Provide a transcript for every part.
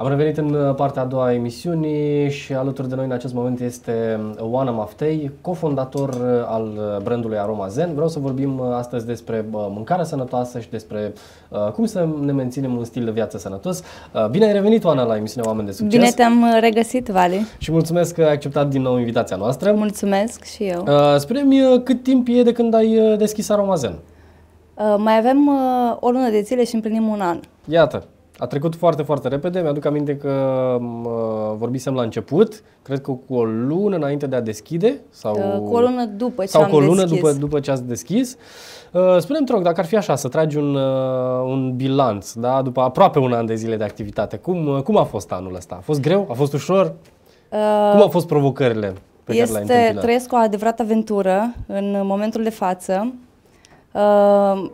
Am revenit în uh, partea a doua a emisiunii și alături de noi în acest moment este uh, Oana Maftei, cofondator uh, al brandului Aroma Zen. Vreau să vorbim astăzi despre mâncare sănătoasă și despre cum să ne menținem un stil de viață sănătos. Bine ai revenit, Oana, la emisiunea Oameni de Succes. Bine te-am regăsit, Vale. Și mulțumesc că ai acceptat din nou invitația noastră. Mulțumesc și eu. Spune-mi cât timp e de când ai deschis Aroma Zen? Mai avem o lună de zile și împlinim un an. Iată, a trecut foarte, foarte repede. Mi-aduc aminte că mm, uh, vorbisem la început, cred că cu o lună înainte de a deschide. Sau, cu o lună după ce sau am cu o lună deschis. După, după ce ați deschis. Uh, spune-mi, te rog, dacă ar fi așa, să tragi un, uh, un bilanț, da? după aproape un an de zile de activitate, cum, cum a fost anul ăsta? A fost greu? A fost ușor? Uh, cum au fost provocările pe este, care le Trăiesc o adevărată aventură în momentul de față. Uh,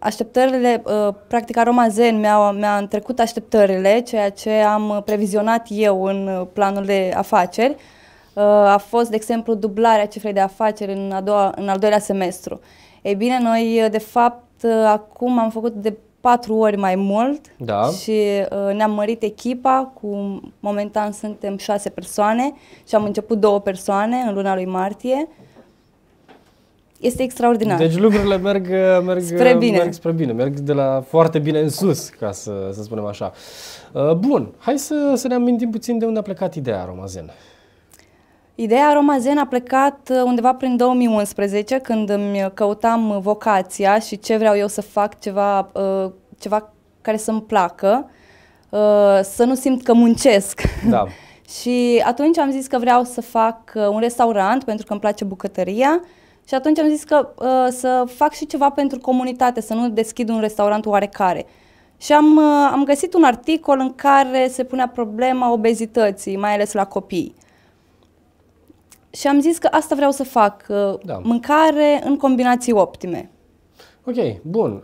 Așteptările, uh, practic Aroma Zen mi-a, mi-a întrecut așteptările, ceea ce am uh, previzionat eu în uh, planul de afaceri. A fost, de exemplu, dublarea cifrei de afaceri în, a doua, în al doilea semestru. Ei bine, noi, de fapt, acum am făcut de patru ori mai mult da. și ne-am mărit echipa cu momentan suntem șase persoane și am început două persoane în luna lui martie este extraordinar. Deci lucrurile merg, merg, spre, bine. merg spre bine, merg de la foarte bine în sus, ca să, să spunem așa. Uh, bun, hai să, să ne amintim puțin de unde a plecat ideea Romazen. Ideea Romazen a plecat uh, undeva prin 2011, când îmi căutam vocația și ce vreau eu să fac, ceva, uh, ceva care să-mi placă, să nu simt că muncesc. Da. și atunci am zis că vreau să fac un restaurant, pentru că îmi place bucătăria, și atunci am zis că uh, să fac și ceva pentru comunitate, să nu deschid un restaurant oarecare. Și am, uh, am găsit un articol în care se punea problema obezității, mai ales la copii. Și am zis că asta vreau să fac, uh, da. mâncare în combinații optime. Ok, bun.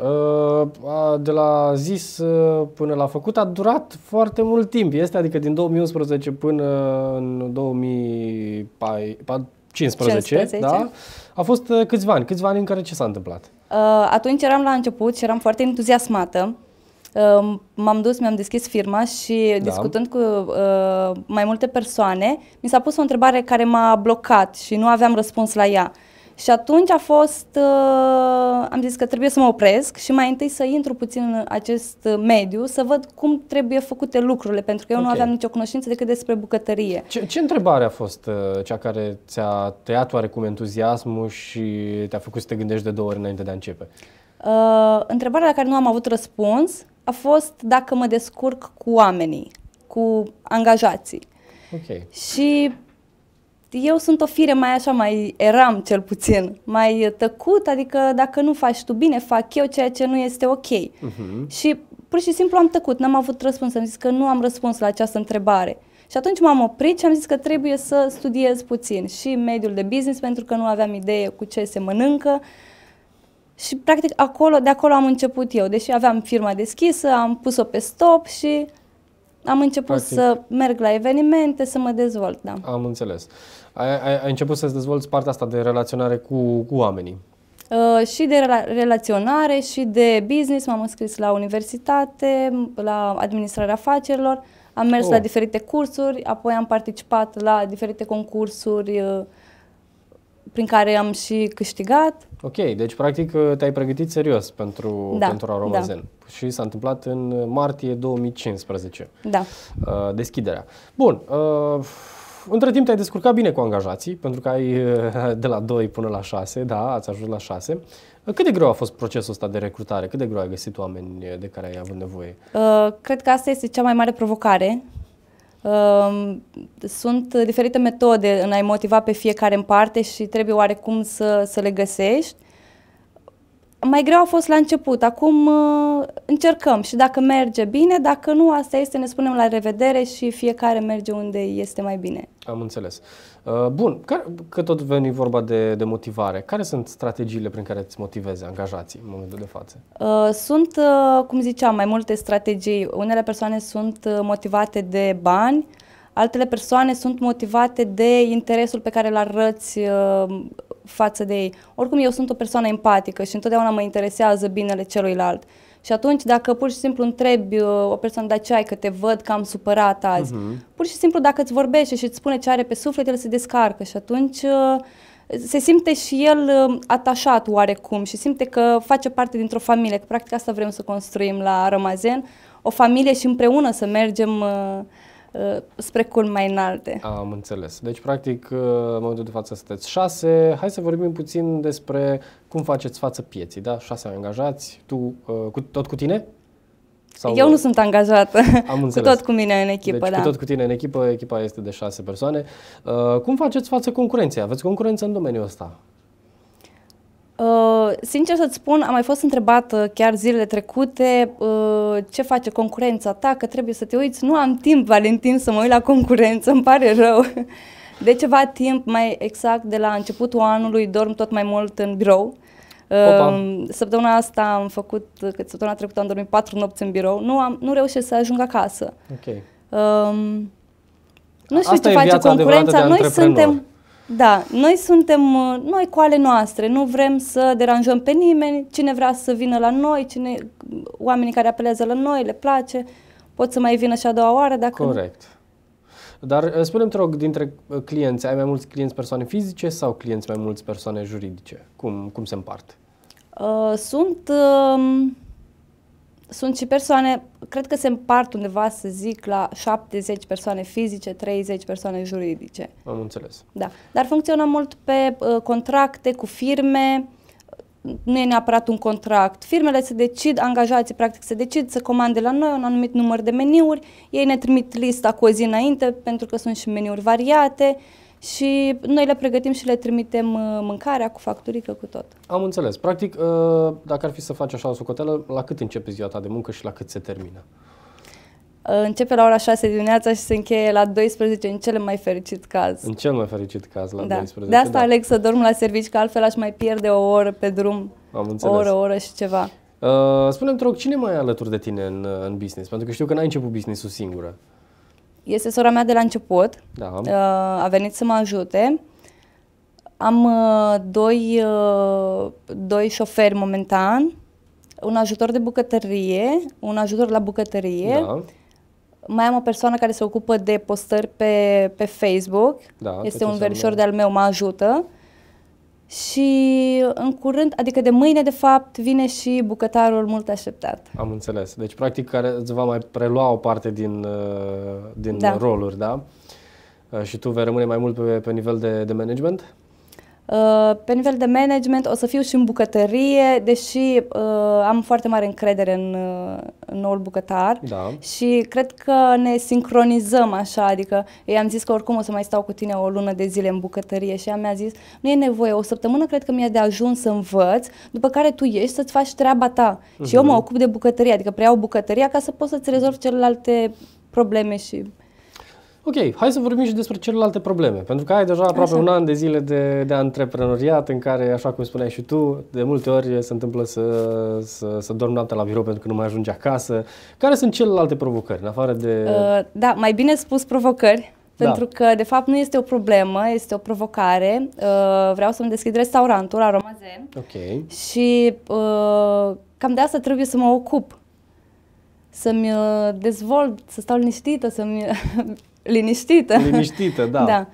Uh, de la zis uh, până la făcut a durat foarte mult timp. Este adică din 2011 până în 2015, 15. da? A fost uh, câțiva ani, câțiva ani în care ce s-a întâmplat? Uh, atunci eram la început și eram foarte entuziasmată. Uh, m-am dus, mi-am deschis firma și da. discutând cu mai multe persoane, mi s-a pus o întrebare care m-a blocat și nu aveam răspuns la ea. Și atunci a fost, uh, am zis că trebuie să mă opresc și mai întâi să intru puțin în acest uh, mediu, să văd cum trebuie făcute lucrurile, pentru că eu okay. nu aveam nicio cunoștință decât despre bucătărie. Ce, ce întrebare a fost uh, cea care ți-a tăiat oarecum entuziasmul și te-a făcut să te gândești de două ori înainte de a începe? Uh, întrebarea la care nu am avut răspuns a fost dacă mă descurc cu oamenii, cu angajații. Okay. Și eu sunt o fire mai așa, mai eram cel puțin, mai tăcut, adică dacă nu faci tu bine, fac eu ceea ce nu este ok. Uh-huh. Și pur și simplu am tăcut, n-am avut răspuns, am zis că nu am răspuns la această întrebare. Și atunci m-am oprit și am zis că trebuie să studiez puțin și mediul de business pentru că nu aveam idee cu ce se mănâncă. Și practic acolo, de acolo am început eu, deși aveam firma deschisă, am pus-o pe stop și am început practic. să merg la evenimente, să mă dezvolt, da. Am înțeles ai, ai, ai început să-ți dezvolți partea asta de relaționare cu, cu oamenii. Uh, și de rela- relaționare și de business. M-am înscris la universitate, la administrarea afacerilor, am mers oh. la diferite cursuri, apoi am participat la diferite concursuri uh, prin care am și câștigat. Ok, deci practic uh, te-ai pregătit serios pentru, da, pentru Aromazen. Da. Și s-a întâmplat în martie 2015. Da. Uh, deschiderea. Bun. Uh, între timp te-ai descurcat bine cu angajații, pentru că ai de la 2 până la 6, da, ați ajuns la 6. Cât de greu a fost procesul ăsta de recrutare? Cât de greu ai găsit oameni eh, de care ai avut nevoie? Uh, cred că asta este cea mai mare provocare. Uh, sunt diferite metode în a-i motiva pe fiecare în parte și trebuie oarecum să, să le găsești. Mai greu a fost la început, acum uh, încercăm și dacă merge bine, dacă nu, asta este, ne spunem la revedere și fiecare merge unde este mai bine. Am înțeles. Uh, bun, că tot veni vorba de, de motivare, care sunt strategiile prin care îți motivezi angajații în momentul de față? Uh, sunt, cum ziceam, mai multe strategii. Unele persoane sunt motivate de bani, altele persoane sunt motivate de interesul pe care îl arăți față de ei. Oricum, eu sunt o persoană empatică și întotdeauna mă interesează binele celuilalt. Și atunci, dacă pur și simplu întrebi uh, o persoană, de ce ai că te văd că am supărat azi, uh-huh. pur și simplu dacă îți vorbește și îți spune ce are pe suflet, el se descarcă și atunci uh, se simte și el uh, atașat oarecum și simte că face parte dintr-o familie, că practic asta vrem să construim la Rămazen, o familie și împreună să mergem Uh, spre culmi mai înalte. Am înțeles. Deci, practic, uh, în momentul de față sunteți șase. Hai să vorbim puțin despre cum faceți față pieții, da? Șase angajați, tu uh, cu, tot cu tine? Sau... Eu nu sunt angajată, Am înțeles. cu tot cu mine în echipă. Deci, da. cu tot cu tine în echipă, echipa este de șase persoane. Uh, cum faceți față concurenței? Aveți concurență în domeniul ăsta? Uh, sincer să-ți spun, am mai fost întrebată chiar zilele trecute uh, ce face concurența ta, că trebuie să te uiți. Nu am timp, Valentin, să mă uit la concurență, îmi pare rău. De ceva timp, mai exact de la începutul anului, dorm tot mai mult în birou. Uh, Opa. Săptămâna asta am făcut, cât săptămâna trecută am dormit patru nopți în birou. Nu, am, nu reușesc să ajung acasă. Okay. Um, nu știu asta ce face concurența. Noi suntem, da, noi suntem, uh, noi cu ale noastre, nu vrem să deranjăm pe nimeni, cine vrea să vină la noi, cine, oamenii care apelează la noi, le place, pot să mai vină și a doua oară dacă... Corect. Nu. Dar uh, spune-mi, te rog, dintre uh, clienți, ai mai mulți clienți persoane fizice sau clienți mai mulți persoane juridice? Cum, cum se împart? Uh, sunt, uh, sunt și persoane cred că se împart undeva, să zic, la 70 persoane fizice, 30 persoane juridice. Am înțeles. Da. Dar funcționăm mult pe uh, contracte cu firme, nu e neapărat un contract. Firmele se decid, angajații practic se decid să comande la noi un anumit număr de meniuri, ei ne trimit lista cu o zi înainte pentru că sunt și meniuri variate, uh, și noi le pregătim și le trimitem uh, mâncarea cu facturică, cu tot. Am înțeles. Practic, uh, dacă ar fi să faci așa o socoteală, la cât începe ziua ta de muncă și la cât se termină? Uh, începe la ora 6 dimineața și se încheie la 12 în cel mai fericit caz. În cel mai fericit caz, la da. 12. De asta da. aleg să dorm la servici, că altfel aș mai pierde o oră pe drum. Am înțeles. O oră, o oră și ceva. Uh, spune-mi, te rog, cine mai e alături de tine în, în business? Pentru că știu că n-ai început business-ul singură. Este sora mea de la început. Da. Uh, a venit să mă ajute. Am uh, doi, uh, doi șoferi momentan, un ajutor de bucătărie, un ajutor la bucătărie. Da. Mai am o persoană care se ocupă de postări pe, pe Facebook. Da, este un verișor de-al meu, mă ajută și în curând, adică de mâine de fapt, vine și bucătarul mult așteptat. Am înțeles. Deci practic care îți va mai prelua o parte din, uh, din da. roluri, da? Uh, și tu vei rămâne mai mult pe, pe nivel de, de management? Uh, pe nivel de management o să fiu și în bucătărie, deși uh, am foarte mare încredere în, uh, în noul bucătar da. și cred că ne sincronizăm așa, adică ei am zis că oricum o să mai stau cu tine o lună de zile în bucătărie și ea mi-a zis nu e nevoie, o săptămână cred că mi-e de ajuns să învăț, după care tu ieși să-ți faci treaba ta uh-huh. și eu mhm. mă ocup de bucătărie, adică preiau bucătăria ca să poți să-ți rezolvi celelalte probleme și Ok, hai să vorbim și despre celelalte probleme, pentru că ai deja aproape Așa. un an de zile de, de antreprenoriat în care, așa cum spuneai și tu, de multe ori se întâmplă să, să, să dormi noaptea la birou pentru că nu mai ajungi acasă. Care sunt celelalte provocări, în afară de... Uh, da, mai bine spus provocări, da. pentru că, de fapt, nu este o problemă, este o provocare. Uh, vreau să-mi deschid restaurantul la Romazen okay. și uh, cam de asta trebuie să mă ocup. Să-mi uh, dezvolt, să stau liniștită, să-mi liniștită. Liniștită, da. da.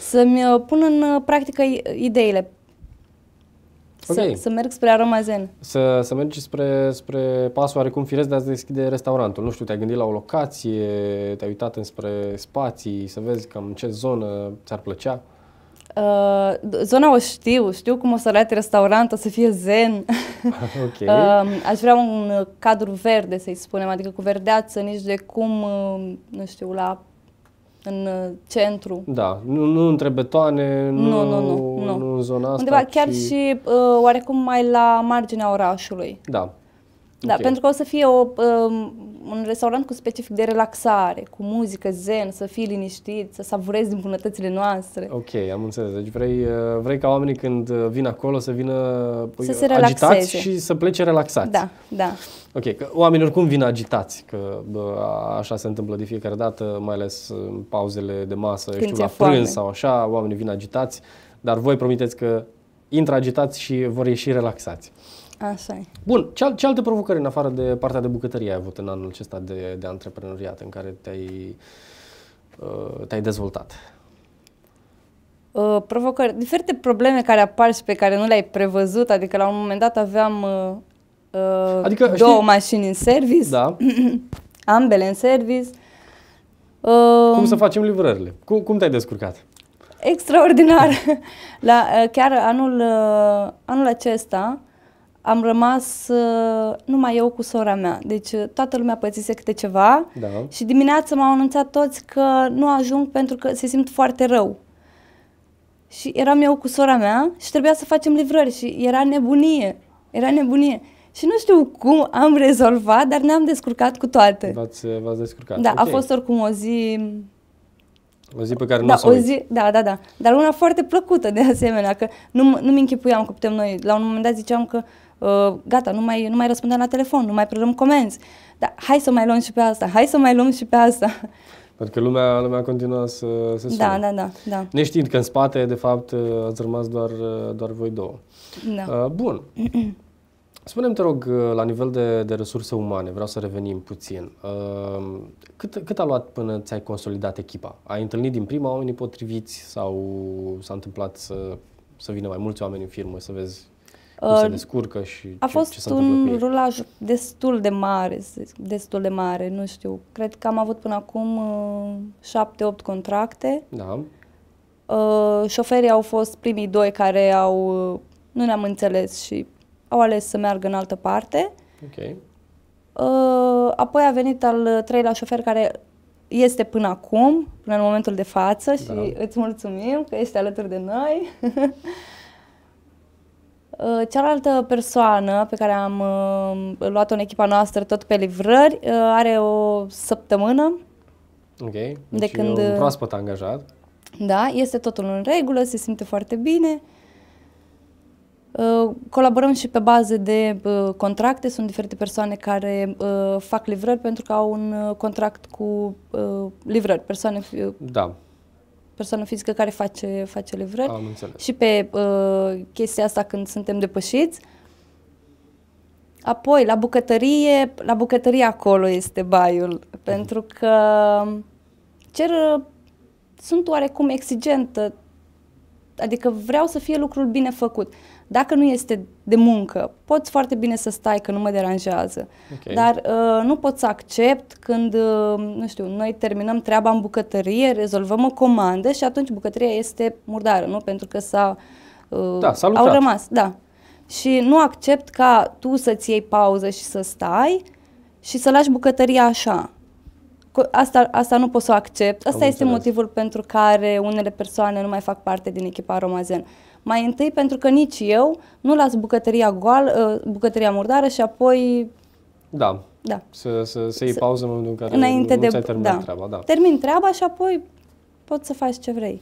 Să-mi uh, pun în uh, practică ideile. Okay. Să, să merg spre aromazen. Să, să mergi spre, spre pasul oarecum firesc de a deschide restaurantul. Nu știu, te-ai gândit la o locație, te-ai uitat înspre spații, să vezi cam în ce zonă ți-ar plăcea? Uh, zona o știu, știu cum o să arate restaurantul, să fie zen. Okay. uh, aș vrea un uh, cadru verde, să-i spunem, adică cu verdeață, nici de cum, nu știu, la în uh, centru. Da, nu, nu între betoane, nu, nu, nu, nu, nu. nu în zona asta. Undeva chiar și, și uh, oarecum mai la marginea orașului. Da, da, okay. pentru că o să fie o, um, un restaurant cu specific de relaxare, cu muzică zen, să fii liniștit, să savurezi din bunătățile noastre. Ok, am înțeles. Deci vrei, uh, vrei ca oamenii când uh, vin acolo să vină păi, să se agitați și să plece relaxați. Da, da. Ok, că oamenii oricum vin agitați, că bă, așa se întâmplă de fiecare dată, mai ales în pauzele de masă, când știu, la foame. prânz sau așa, oamenii vin agitați, dar voi promiteți că intră agitați și vor ieși relaxați. Așa e. Bun, ce, ce alte provocări în afară de partea de bucătărie ai avut în anul acesta de, de antreprenoriat în care te-ai, uh, te-ai dezvoltat? Uh, provocări, diferite probleme care apar și pe care nu le-ai prevăzut, adică la un moment dat aveam uh, uh adică, două știi, mașini în service, da. ambele în service. Uh, cum să facem livrările? Cum, cum te-ai descurcat? Extraordinar! la, uh, chiar anul, uh, anul acesta am rămas uh, numai eu cu sora mea. Deci uh, toată lumea pățise câte ceva da. și dimineața m-au anunțat toți că nu ajung pentru că se simt foarte rău. Și eram eu cu sora mea și trebuia să facem livrări și era nebunie, era nebunie. Și nu știu cum am rezolvat, dar ne-am descurcat cu toate. V-ați, uh, v-ați descurcat. Da, okay. a fost oricum o zi... O zi pe care nu da, o, o zi, Da, da, da. Dar una foarte plăcută de asemenea, că nu, nu mi închipuiam că putem noi. La un moment dat ziceam că Uh, gata, nu mai, nu mai răspundem la telefon, nu mai preluăm comenzi, dar hai să mai luăm și pe asta, hai să mai luăm și pe asta. Pentru că lumea, lumea continuă să se Da, da, da, da. Neștiind că în spate, de fapt, uh, ați rămas doar, uh, doar voi două. Da. Bun. Spune-mi, te rog, la nivel de, de resurse umane, vreau să revenim puțin. Cât, cât a luat până ți-ai consolidat echipa? Ai întâlnit din prima oamenii potriviți sau s-a întâmplat să, să vină mai mulți oameni în firmă, să vezi cum se uh, descurcă și a ce, fost ce un rulaj destul de mare, destul de mare, nu știu. Cred că am avut până acum uh, șapte, opt contracte. Da. Uh, șoferii au fost primii doi care au, uh, nu ne-am înțeles și au ales să meargă în altă parte. Ok. Uh, apoi a venit al treilea șofer care este până acum, până în momentul de față da. și da. îți mulțumim că este alături de noi. Uh, cealaltă persoană pe care am uh, luat-o în echipa noastră, tot pe livrări, uh, are o săptămână. Ok, deci de când... e un proaspăt angajat. Da, este totul în regulă, se simte foarte bine. Uh, colaborăm și pe bază de uh, contracte. Sunt diferite persoane care uh, fac livrări pentru că au un contract cu livrări, persoane da persoană fizică care face, face livrări. Am înțeles. Și pe uh, chestia asta când suntem depășiți. Apoi, la bucătărie, la bucătărie acolo este baiul, mm. pentru că cer, sunt oarecum exigentă, adică vreau să fie lucrul bine făcut. Dacă nu este de muncă, poți foarte bine să stai, că nu mă deranjează. Okay. Dar uh, nu pot să accept când, uh, nu știu, noi terminăm treaba în bucătărie, rezolvăm o comandă și atunci bucătăria este murdară, nu? Pentru că s-a... Uh, da, s-a Au rămas, da. Și nu accept ca tu să-ți iei pauză și să stai și să lași bucătăria așa. Asta, asta nu pot să o accept. Asta Am este înțeles. motivul pentru care unele persoane nu mai fac parte din echipa Romazen. Mai întâi pentru că nici eu nu las bucătăria goală, uh, bucătăria murdară și apoi... Da. Da. Să, să, să iei pauză în momentul în care Înainte nu, de... ți-ai terminat da. treaba. Da. Termin treaba și apoi poți să faci ce vrei.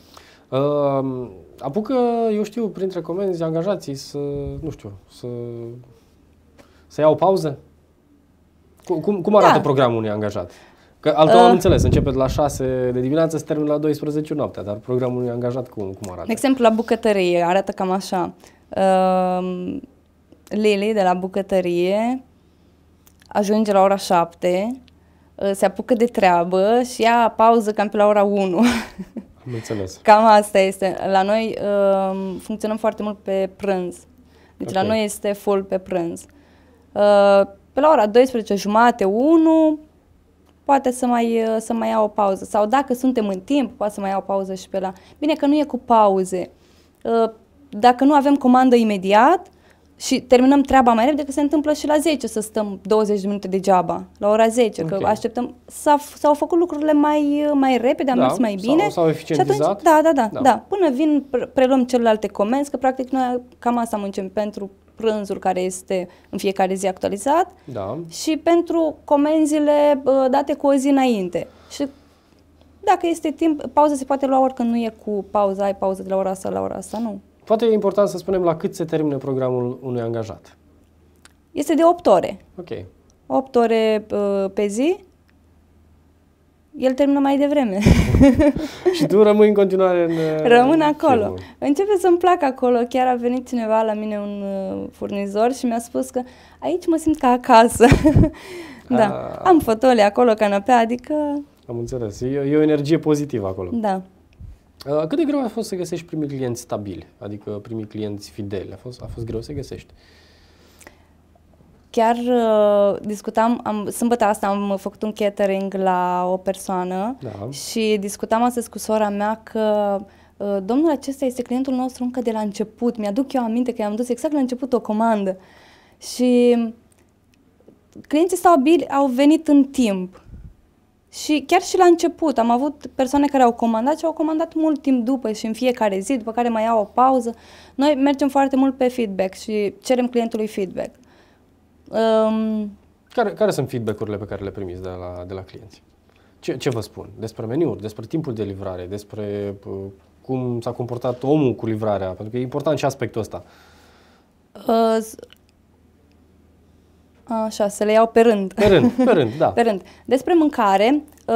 Uh, apucă, eu știu, printre comenzi angajații să, nu știu, să, să iau pauză? Cum, cum arată da. programul unui angajat? Că al uh, am înțeles, începe de la 6 de dimineață, se termină la 12 noaptea, dar programul e angajat cum, cum arată? De exemplu, la bucătărie arată cam așa. Uh, um, Lili de la bucătărie ajunge la ora 7, uh, se apucă de treabă și ia pauză cam pe la ora 1. Am înțeles. cam asta este. La noi uh, funcționăm foarte mult pe prânz. Deci okay. la noi este full pe prânz. Uh, pe la ora 12 jumate, 1, poate să mai, uh, să mai ia o pauză. Sau dacă suntem în timp, poate să mai ia o pauză și pe la... Bine că nu e cu pauze. Uh, dacă nu avem comandă imediat și terminăm treaba mai repede, că se întâmplă și la 10 să stăm 20 de minute degeaba, la ora 10, okay. că așteptăm... S-au, făcut lucrurile mai, uh, mai repede, am da, mers mai bine. S-au, eficientizat. Și atunci, da, da, da, da, da. Până vin, preluăm celelalte comenzi, că practic noi cam asta muncem pentru prânzul care este în fiecare zi actualizat da. și pentru comenzile date cu o zi înainte. Și dacă este timp, pauza se poate lua oricând, nu e cu pauza, ai pauză de la ora asta la ora asta, nu. Poate e important să spunem la cât se termină programul unui angajat. Este de 8 ore. Ok. 8 ore pe zi el termină mai devreme. și tu rămâi în continuare în Rămân acolo. Filmul. Începe să-mi plac acolo. Chiar a venit cineva la mine, un uh, furnizor, și mi-a spus că aici mă simt ca acasă. da. A... Ah. Am fotole acolo, canapea, adică... Am înțeles. E, e o energie pozitivă acolo. Da. Uh, cât de greu a fost să găsești primii clienți stabili, adică primii clienți fideli? A fost, a fost greu să găsești? Uh, Chiar uh, discutam, am, sâmbătă asta am făcut un catering la o persoană da. și discutam astăzi cu sora mea că uh, domnul acesta este clientul nostru încă de la început. Mi-aduc eu aminte că i-am dus exact la început o comandă și clienții bili, au venit în timp. Și chiar și la început am avut persoane care au comandat și au comandat mult timp după și în fiecare zi, după care mai au o pauză. Noi mergem foarte mult pe feedback și cerem clientului feedback. Um, care, care sunt feedback-urile pe care le primiți de la, de la clienți? Ce, ce vă spun? Despre meniuri, despre timpul de livrare, despre uh, cum s-a comportat omul cu livrarea, pentru că e important și aspectul ăsta. Uh, Așa, să le iau pe rând. Pe rând, pe rând, da. pe rând. Despre mâncare, ă,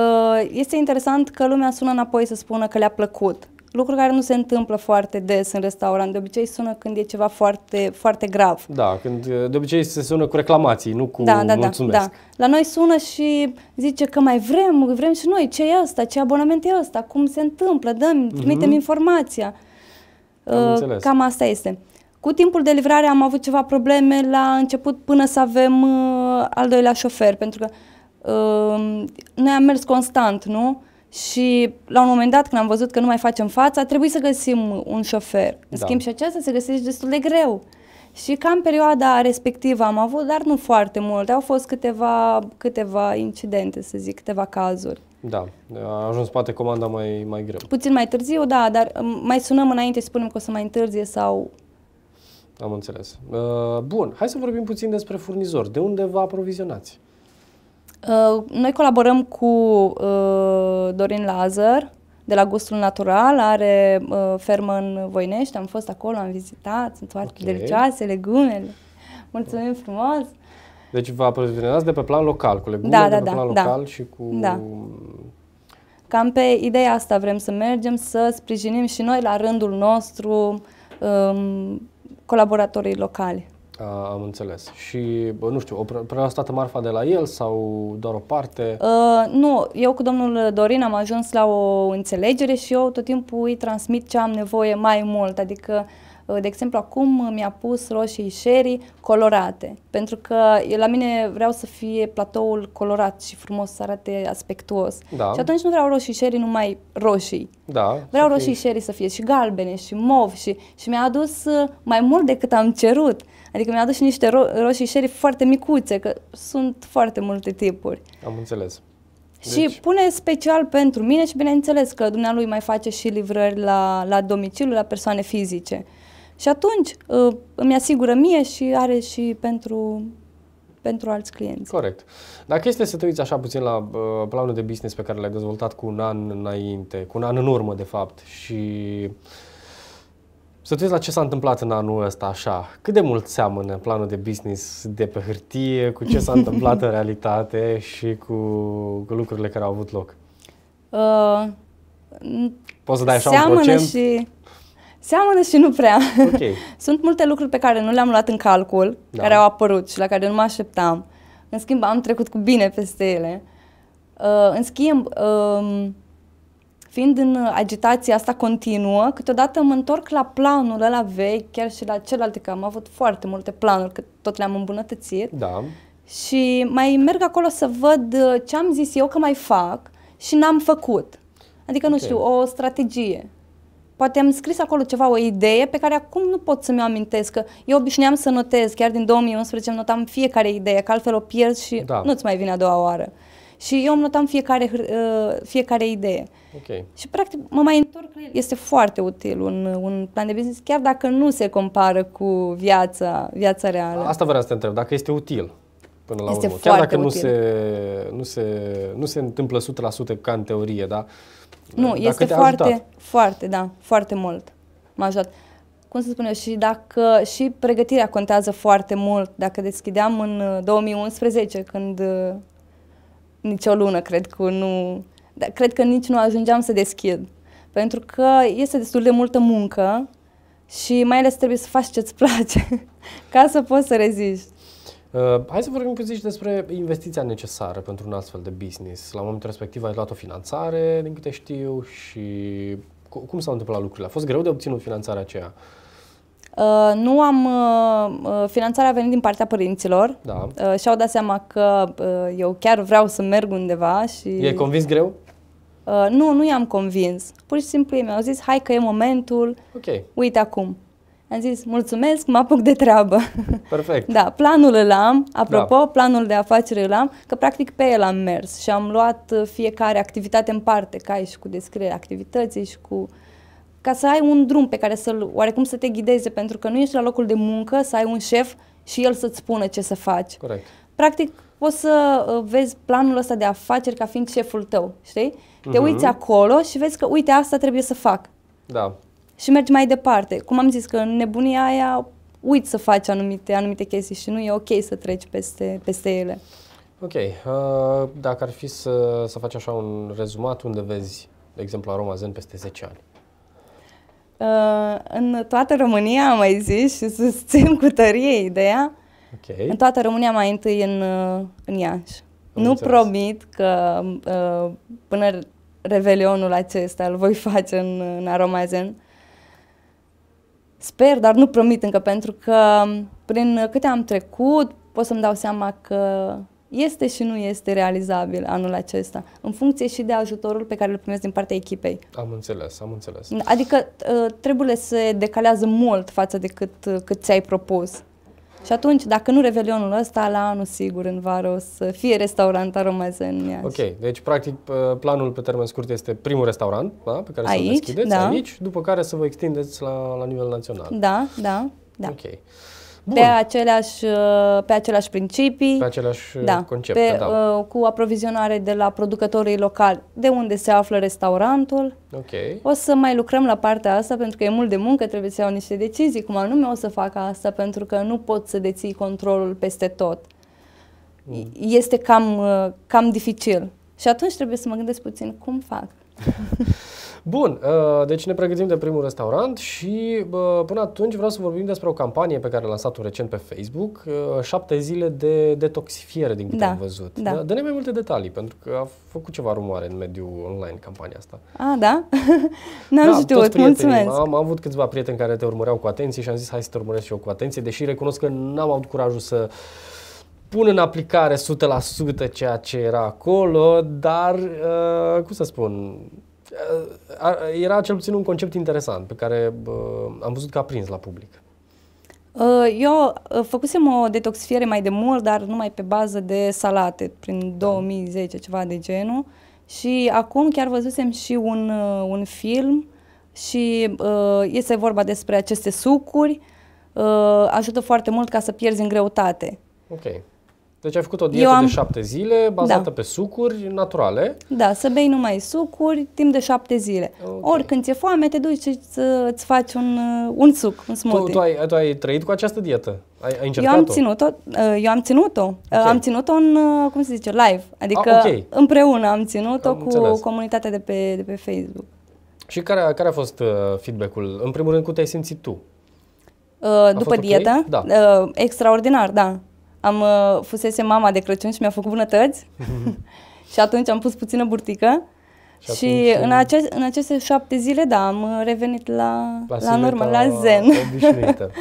este interesant că lumea sună înapoi să spună că le-a plăcut lucru care nu se întâmplă foarte des în restaurant. De obicei sună când e ceva foarte, foarte grav. Da, când de obicei se sună cu reclamații, nu cu da, da, da mulțumesc. Da, da. La noi sună și zice că mai vrem, vrem și noi, ce e asta, ce abonament e ăsta, cum se întâmplă, dăm, mhm. trimitem mm-hmm. informația. Am uh, înțeles. Cam asta este. Cu timpul de livrare am avut ceva probleme la început până să avem uh, al doilea șofer, pentru că uh, noi am mers constant, nu? Uh, și la un moment dat, când am văzut că nu mai facem față, a trebuit să găsim un șofer. În da. schimb și acesta se găsește destul de greu. Și cam perioada respectivă am avut, dar nu foarte multe. Au fost câteva, câteva incidente, să zic, câteva cazuri. Da, a ajuns poate comanda mai, mai greu. Puțin mai târziu, da, dar um, mai sunăm înainte și spunem că o să mai întârzie sau... Am înțeles. Uh, bun, hai să vorbim puțin despre furnizori. De unde vă aprovizionați? Uh, noi colaborăm cu uh, Dorin Lazar de la Gustul Natural, are uh, fermă în Voinești, am fost acolo, am vizitat, sunt foarte okay. delicioase legumele. Mulțumim frumos! Deci vă aprovizionați de pe plan local, cu legume, da, da, de pe da, plan da, local da. și cu... Da. Cam pe ideea asta vrem să mergem, să sprijinim și noi la rândul nostru um, colaboratorii locali. A, am înțeles. Și, bă, nu știu, prea stată marfa de la el sau doar o parte? A, nu, eu cu domnul Dorin am ajuns la o înțelegere și eu tot timpul îi transmit ce am nevoie mai mult. Adică Eh, de exemplu, acum mi-a pus roșii sherry colorate, pentru că eu, la mine vreau să fie platoul colorat și frumos să arate aspectuos. Da. Și atunci nu vreau roșii sherry numai roșii. Da, vreau roșii sherry să fie și galbene și mov și, și mi-a adus eh, mai mult decât am cerut. Adică mi-a adus și niște ro- roșii sherry foarte micuțe, că sunt foarte multe tipuri. Am înțeles. Deci... Și pune special pentru mine și bineînțeles că dumnealui mai face și livrări la, la domiciliu, la persoane fizice. Și atunci ă, îmi asigură mie și are și pentru pentru alți clienți. Corect. Dacă este să te uiți așa puțin la uh, planul de business pe care l-ai dezvoltat cu un an înainte, cu un an în urmă de fapt și să te uiți la ce s-a întâmplat în anul ăsta așa, cât de mult seamănă planul de business de pe hârtie cu ce s-a întâmplat în realitate și cu, cu lucrurile care au avut loc? Uh, Poți să dai așa un procent? Și Seamănă și nu prea. Okay. Sunt multe lucruri pe care nu le-am luat în calcul, da. care au apărut și la care nu mă așteptam. În schimb, am trecut cu bine peste ele. Uh, în schimb, uh, fiind în agitația asta continuă, câteodată mă întorc la planul ăla vechi, chiar și la celelalte, că am avut foarte multe planuri, că tot le-am îmbunătățit. Da. Și mai merg acolo să văd uh, ce am zis eu că mai fac și n-am făcut. Adică, okay. nu știu, o strategie. Poate am scris acolo ceva, o idee pe care acum nu pot să-mi o amintesc. Că eu obișnuiam să notez, chiar din 2011 îmi notam fiecare idee, că altfel o pierzi și da. nu-ți mai vine a doua oară. Și eu îmi notam fiecare, uh, fiecare idee. Okay. Și practic mă mai întorc la el. Este foarte util un, un plan de business, chiar dacă nu se compară cu viața, viața reală. Asta vreau să te întreb, dacă este util până la este urmă. Chiar dacă nu se, nu, se, nu se întâmplă 100% ca în teorie, da? Nu, dacă este foarte, ajutat. foarte, da, foarte mult m-a ajutat. Cum să spun eu, și dacă și pregătirea contează foarte mult. Dacă deschideam în 2011, uh, când uh, nici o lună, cred că nu, da, cred că nici nu ajungeam să deschid. Pentru că este destul de multă muncă și mai ales trebuie să faci ce-ți place ca să poți să reziști. Uh, hai să vorbim puțin și despre investiția necesară pentru un astfel de business. La momentul respectiv ai luat o finanțare, din câte știu, și cum s-au întâmplat lucrurile? A fost greu de obținut finanțarea aceea? Uh, nu am. Uh, uh finanțarea a venit din partea părinților da. uh, și au dat seama că uh, eu chiar vreau să merg undeva și. E convins greu? Uh, nu, nu i-am convins. Pur și simplu ei mi-au zis, hai că e momentul, okay. uite acum. Am zis, mulțumesc, mă apuc de treabă. Perfect. da, planul îl am, apropo, da. planul de afacere îl am, că practic pe el am mers și am luat uh, fiecare activitate în parte, ca și cu descrierea activității și cu ca să ai un drum pe care să-l, oarecum să te ghideze, pentru că nu ești la locul de muncă, să ai un șef și el să-ți spună ce să faci. Corect. Practic, poți să uh, vezi planul ăsta de afaceri ca fiind șeful tău, știi? Te uh-huh. uiți acolo și vezi că, uite, asta trebuie să fac. Da și mergi mai departe. Cum am zis, că în nebunia aia uiți să faci anumite, anumite chestii și nu e ok să treci peste, peste ele. Ok. Uh, dacă ar fi să, să faci așa un rezumat, unde vezi, de exemplu, Aroma Zen peste 10 ani? Uh, în toată România, am mai zis, și susțin cu tărie ideea. Okay. În toată România, mai întâi în, uh, în Iași. Am nu înțeles. promit că uh, până Revelionul acesta îl voi face în, în uh, Sper, dar nu promit încă, pentru că prin câte am trecut, pot să-mi dau seama că este și nu este realizabil anul acesta, în funcție și de ajutorul pe care îl primesc din partea echipei. Am înțeles, am înțeles. Adică ă, treburile se decalează mult față de cât, cât ți-ai propus. Și atunci, dacă nu revelionul ăsta, la anul sigur, în vară, o să fie restaurant aromeze în Iași. Ok, deci practic planul pe termen scurt este primul restaurant da? pe care aici, să-l deschideți da. aici, după care să vă extindeți la, la nivel național. Da, da, da. Ok. Bun. pe, aceleași, uh, pe aceleași principii. Pe aceleași uh, da, concepte, pe, da. Uh, cu aprovizionare de la producătorii locali, de unde se află restaurantul. Ok. O să mai lucrăm la partea asta pentru că e mult de muncă, trebuie să iau niște decizii, cum anume o să fac asta, pentru că nu pot să deții controlul peste tot. Mm. Este cam, uh, cam dificil. Și atunci trebuie să mă gândesc puțin cum fac. Bun, uh, deci ne pregătim de primul restaurant și până atunci vreau să vorbim despre o campanie pe care am lansat-o recent pe Facebook, uh, șapte zile de detoxifiere, din câte da, am văzut. Da. da. Dă-ne mai multe detalii, pentru că a făcut ceva rumoare în mediul online campania asta. A, da? N-am da, știut, mulțumesc. Am, am avut câțiva prieteni care te urmăreau cu atenție și am zis hai să te urmăresc și eu cu atenție, deși recunosc că n-am avut curajul să pun în aplicare 100% ceea ce era acolo, dar, uh, cum să spun, uh, era cel puțin un concept interesant pe care uh, am văzut că a prins la public. Uh, eu uh, făcusem o detoxifiere mai de mult, dar numai pe bază de salate, prin 2010, da. ceva de genul. Și acum chiar văzusem și un, uh, un film și uh, este vorba despre aceste sucuri. Uh, ajută foarte mult ca să pierzi în greutate. Okay. Deci ai făcut o dietă am... de șapte zile bazată da. pe sucuri naturale. Da, să bei numai sucuri timp de șapte zile. Okay. Ori când ți-e foame, te duci să îți faci un, uh, un suc, un smoothie. Tu, tu, ai, tu ai trăit cu această dietă? Ai, ai încercat-o? Eu am ținut-o, uh, eu am ținut-o. Uh, okay. Am ținut-o în, cum se zice, live. Adică A, ah, okay. împreună am ținut-o am cu înțeles. comunitatea de pe, de pe Facebook. Și care, care a fost feedback-ul? În primul rând, cum te-ai simțit tu? A după dietă? Okay? Da. Extraordinar, da. Am uh, fusese mama de Crăciun și mi-a făcut bunătăți și atunci am pus puțină burtică. Și, și în, uh, ace- în aceste șapte zile, da, am uh, revenit la, la, la normă, la zen. Obișnuită.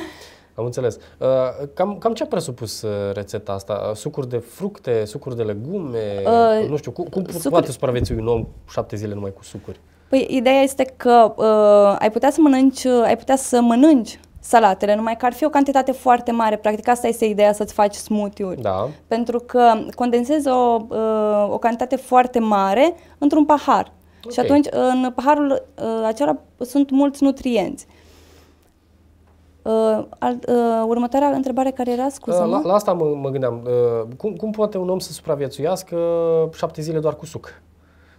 Am înțeles. Uh, cam, cam ce a presupus rețeta asta? Sucuri de fructe, sucuri de legume? Uh, nu știu, cum, cum sucuri... poate supraviețui un om șapte zile numai cu sucuri? Păi, ideea este că uh, ai putea să mănânci, ai putea să mănânci salatele, numai că ar fi o cantitate foarte mare. Practic asta este ideea să-ți faci smoothie-uri. Da. Pentru că condensezi o, uh, o cantitate foarte mare într-un pahar. Okay. Și atunci în paharul uh, acela sunt mulți nutrienți. Uh, al, uh, următoarea întrebare care era, scuză uh, la, la asta mă, mă gândeam. Uh, cum, cum poate un om să supraviețuiască șapte zile doar cu suc?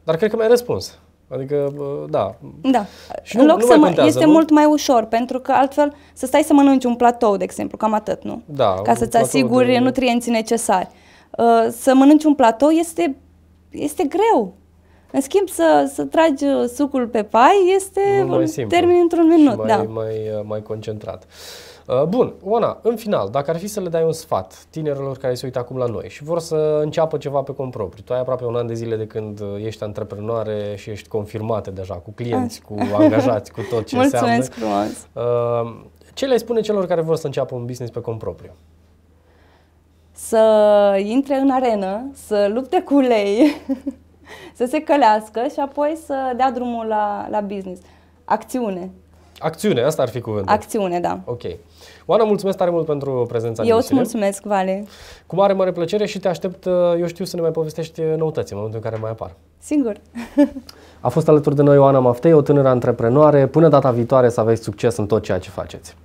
Dar cred că mi-ai răspuns. Adică, da. Da. Și nu, în loc nu să mai contează, este nu? mult mai ușor, pentru că altfel să stai să mănânci un platou, de exemplu, cam atât, nu? Da. Ca să-ți asiguri de... nutrienții necesari. Uh, să mănânci un platou este, este greu. În schimb, să, să tragi uh, sucul pe pai este termin într-un minut. Și mai, da. mai, uh, mai concentrat. Uh, bun, Oana, în final, dacă ar fi să le dai un sfat tinerilor care se uită acum la noi și vor să înceapă ceva pe cont propriu, tu ai aproape un an de zile de când ești antreprenoare și ești confirmată deja cu clienți, cu angajați, cu tot ce Mulțumesc înseamnă. Mulțumesc frumos! Uh, ce le spune celor care vor să înceapă un business pe cont propriu? Să intre în arenă, să lupte cu lei, să se călească și apoi să dea drumul la, la business. Acțiune, Acțiune, asta ar fi cuvântul. Acțiune, da. Ok. Oana, mulțumesc tare mult pentru prezența Eu îți mulțumesc, Vale. Cu mare, mare plăcere și te aștept, uh, eu știu, să ne mai povestești uh, noutăți în momentul în care mai apar. Singur. A fost alături de noi Oana Maftei, o tânără antreprenoare. Până data viitoare să aveți succes în tot ceea ce faceți.